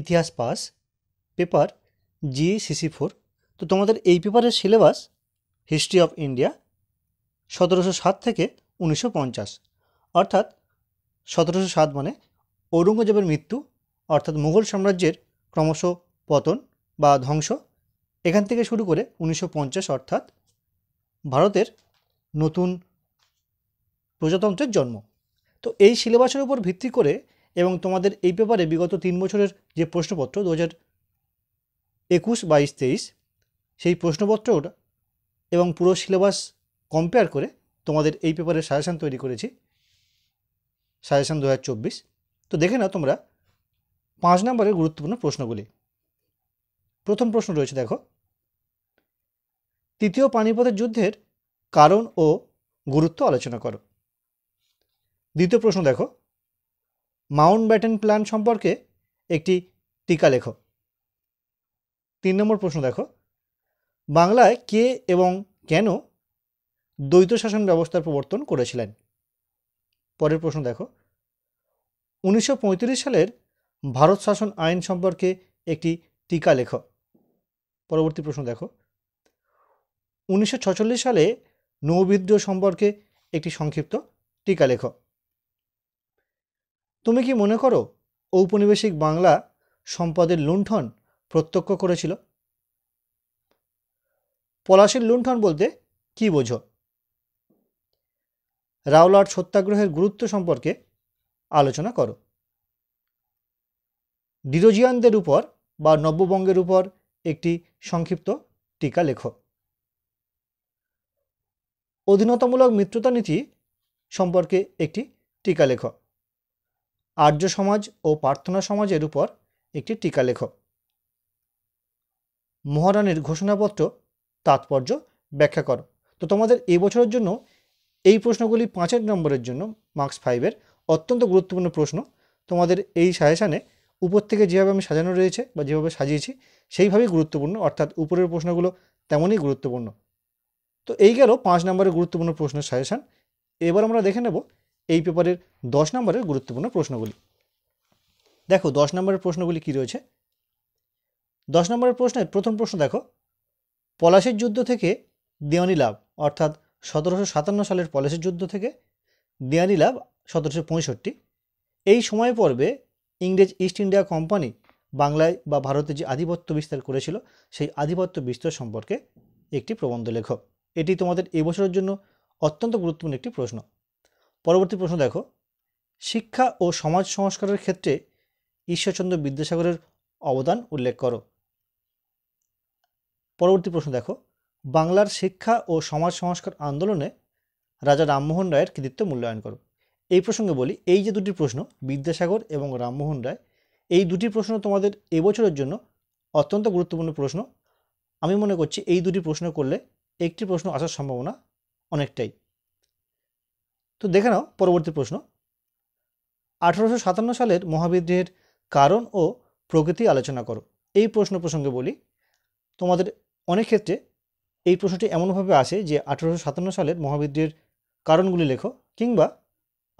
ইতিহাস pass paper G CC four তো তোমাদের এই পেপারের সিলেবাস হিস্ট্রি অফ ইন্ডিয়া সতেরোশো সাত থেকে উনিশশো পঞ্চাশ অর্থাৎ সতেরোশো সাত মানে ঔরঙ্গজেবের মৃত্যু অর্থাৎ মুঘল সাম্রাজ্যের ক্রমশ পতন বা ধ্বংস এখান থেকে শুরু করে উনিশশো পঞ্চাশ অর্থাৎ ভারতের নতুন প্রজাতন্ত্রের জন্ম তো এই সিলেবাসের উপর ভিত্তি করে এবং তোমাদের এই পেপারে বিগত তিন বছরের যে প্রশ্নপত্র দু হাজার একুশ বাইশ তেইশ সেই প্রশ্নপত্র এবং পুরো সিলেবাস কম্পেয়ার করে তোমাদের এই পেপারে সাজেশান তৈরি করেছি সাজেশান দু হাজার চব্বিশ তো দেখে নাও তোমরা পাঁচ নম্বরের গুরুত্বপূর্ণ প্রশ্নগুলি প্রথম প্রশ্ন রয়েছে দেখো তৃতীয় পানিপথের যুদ্ধের কারণ ও গুরুত্ব আলোচনা করো দ্বিতীয় প্রশ্ন দেখো মাউন্ট ব্যাটেন প্ল্যান সম্পর্কে একটি টিকা লেখো তিন নম্বর প্রশ্ন দেখো বাংলায় কে এবং কেন দ্বৈত শাসন ব্যবস্থার প্রবর্তন করেছিলেন পরের প্রশ্ন দেখো উনিশশো সালের ভারত শাসন আইন সম্পর্কে একটি টিকা লেখ পরবর্তী প্রশ্ন দেখো উনিশশো সালে নৌবিদ্রোহ সম্পর্কে একটি সংক্ষিপ্ত টিকা লেখ তুমি কি মনে করো ঔপনিবেশিক বাংলা সম্পদের লুণ্ঠন প্রত্যক্ষ করেছিল পলাশীর লুণ্ঠন বলতে কি বোঝো রাওলাট সত্যাগ্রহের গুরুত্ব সম্পর্কে আলোচনা করো ডিরোজিয়ানদের উপর বা নব্যবঙ্গের উপর একটি সংক্ষিপ্ত টিকা লেখো অধীনতামূলক মিত্রতা নীতি সম্পর্কে একটি টিকা লেখো আর্য সমাজ ও প্রার্থনা সমাজের উপর একটি টিকা লেখ মহারানীর ঘোষণাপত্র তাৎপর্য ব্যাখ্যা করো তো তোমাদের এই বছরের জন্য এই প্রশ্নগুলি পাঁচের নম্বরের জন্য মার্কস ফাইভের অত্যন্ত গুরুত্বপূর্ণ প্রশ্ন তোমাদের এই সাজেশানে উপর থেকে যেভাবে আমি সাজানো রয়েছে বা যেভাবে সাজিয়েছি সেইভাবেই গুরুত্বপূর্ণ অর্থাৎ উপরের প্রশ্নগুলো তেমনই গুরুত্বপূর্ণ তো এই গেল পাঁচ নম্বরের গুরুত্বপূর্ণ প্রশ্নের সাজেশান এবার আমরা দেখে নেব এই পেপারের দশ নম্বরের গুরুত্বপূর্ণ প্রশ্নগুলি দেখো দশ নম্বরের প্রশ্নগুলি কি রয়েছে দশ নম্বরের প্রশ্নের প্রথম প্রশ্ন দেখো পলাশির যুদ্ধ থেকে দেওয়ানি লাভ অর্থাৎ সতেরোশো সাতান্ন সালের পলাশের যুদ্ধ থেকে দেওয়ানি লাভ সতেরোশো পঁয়ষট্টি এই সময় পর্বে ইংরেজ ইস্ট ইন্ডিয়া কোম্পানি বাংলায় বা ভারতে যে আধিপত্য বিস্তার করেছিল সেই আধিপত্য বিস্তার সম্পর্কে একটি প্রবন্ধ লেখক এটি তোমাদের এবছরের জন্য অত্যন্ত গুরুত্বপূর্ণ একটি প্রশ্ন পরবর্তী প্রশ্ন দেখো শিক্ষা ও সমাজ সংস্কারের ক্ষেত্রে ঈশ্বরচন্দ্র বিদ্যাসাগরের অবদান উল্লেখ করো পরবর্তী প্রশ্ন দেখো বাংলার শিক্ষা ও সমাজ সংস্কার আন্দোলনে রাজা রামমোহন রায়ের কৃতিত্ব মূল্যায়ন করো এই প্রসঙ্গে বলি এই যে দুটি প্রশ্ন বিদ্যাসাগর এবং রামমোহন রায় এই দুটি প্রশ্ন তোমাদের এবছরের জন্য অত্যন্ত গুরুত্বপূর্ণ প্রশ্ন আমি মনে করছি এই দুটি প্রশ্ন করলে একটি প্রশ্ন আসার সম্ভাবনা অনেকটাই তো দেখে নাও পরবর্তী প্রশ্ন আঠারোশো সাতান্ন সালের মহাবিদ্রোহের কারণ ও প্রকৃতি আলোচনা করো এই প্রশ্ন প্রসঙ্গে বলি তোমাদের অনেক ক্ষেত্রে এই প্রশ্নটি এমনভাবে আসে যে আঠারোশো সাতান্ন সালের মহাবিদ্রোহের কারণগুলি লেখো কিংবা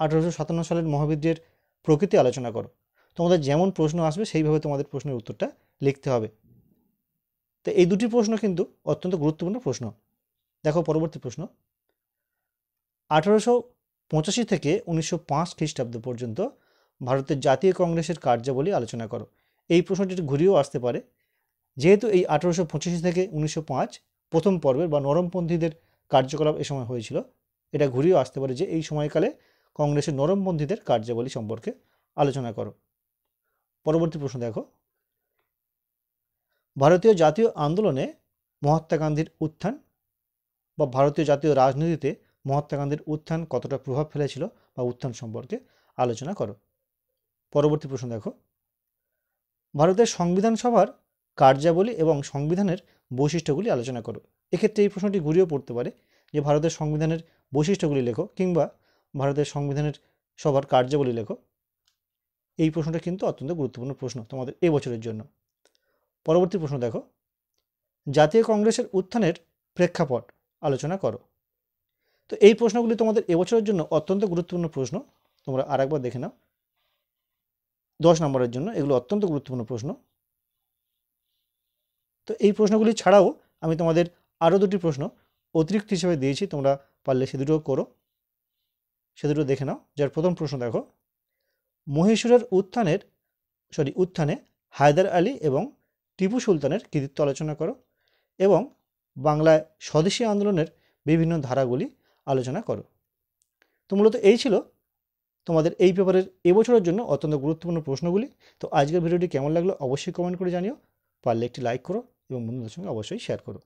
আঠারোশো সাতান্ন সালের মহাবিদ্রোহের প্রকৃতি আলোচনা করো তোমাদের যেমন প্রশ্ন আসবে সেইভাবে তোমাদের প্রশ্নের উত্তরটা লিখতে হবে তো এই দুটি প্রশ্ন কিন্তু অত্যন্ত গুরুত্বপূর্ণ প্রশ্ন দেখো পরবর্তী প্রশ্ন আঠারোশো পঁচাশি থেকে উনিশশো পাঁচ খ্রিস্টাব্দ পর্যন্ত ভারতের জাতীয় কংগ্রেসের কার্যাবলী আলোচনা করো এই প্রশ্নটি ঘুরিয়েও আসতে পারে যেহেতু এই আঠেরোশো পঁচাশি থেকে উনিশশো পাঁচ প্রথম পর্বের বা নরমপন্থীদের কার্যকলাপ এ সময় হয়েছিল এটা ঘুরিয়েও আসতে পারে যে এই সময়কালে কংগ্রেসের নরমপন্থীদের কার্যাবলী সম্পর্কে আলোচনা করো পরবর্তী প্রশ্ন দেখো ভারতীয় জাতীয় আন্দোলনে মহাত্মা গান্ধীর উত্থান বা ভারতীয় জাতীয় রাজনীতিতে মহাত্মা গান্ধীর উত্থান কতটা প্রভাব ফেলেছিল বা উত্থান সম্পর্কে আলোচনা করো পরবর্তী প্রশ্ন দেখো ভারতের সংবিধান সভার কার্যাবলী এবং সংবিধানের বৈশিষ্ট্যগুলি আলোচনা করো এক্ষেত্রে এই প্রশ্নটি ঘুরিয়েও পড়তে পারে যে ভারতের সংবিধানের বৈশিষ্ট্যগুলি লেখো কিংবা ভারতের সংবিধানের সভার কার্যাবলী লেখো এই প্রশ্নটা কিন্তু অত্যন্ত গুরুত্বপূর্ণ প্রশ্ন তোমাদের এই বছরের জন্য পরবর্তী প্রশ্ন দেখো জাতীয় কংগ্রেসের উত্থানের প্রেক্ষাপট আলোচনা করো তো এই প্রশ্নগুলি তোমাদের এবছরের জন্য অত্যন্ত গুরুত্বপূর্ণ প্রশ্ন তোমরা আর একবার দেখে নাও দশ নম্বরের জন্য এগুলো অত্যন্ত গুরুত্বপূর্ণ প্রশ্ন তো এই প্রশ্নগুলি ছাড়াও আমি তোমাদের আরও দুটি প্রশ্ন অতিরিক্ত হিসেবে দিয়েছি তোমরা পারলে সে দুটো করো সে দুটো দেখে নাও যার প্রথম প্রশ্ন দেখো মহীশূরের উত্থানের সরি উত্থানে হায়দার আলী এবং টিপু সুলতানের কৃতিত্ব আলোচনা করো এবং বাংলায় স্বদেশী আন্দোলনের বিভিন্ন ধারাগুলি আলোচনা করো তো মূলত এই ছিল তোমাদের এই পেপারের এবছরের জন্য অত্যন্ত গুরুত্বপূর্ণ প্রশ্নগুলি তো আজকের ভিডিওটি কেমন লাগলো অবশ্যই কমেন্ট করে জানিও পারলে একটি লাইক করো এবং বন্ধুদের সঙ্গে অবশ্যই শেয়ার করো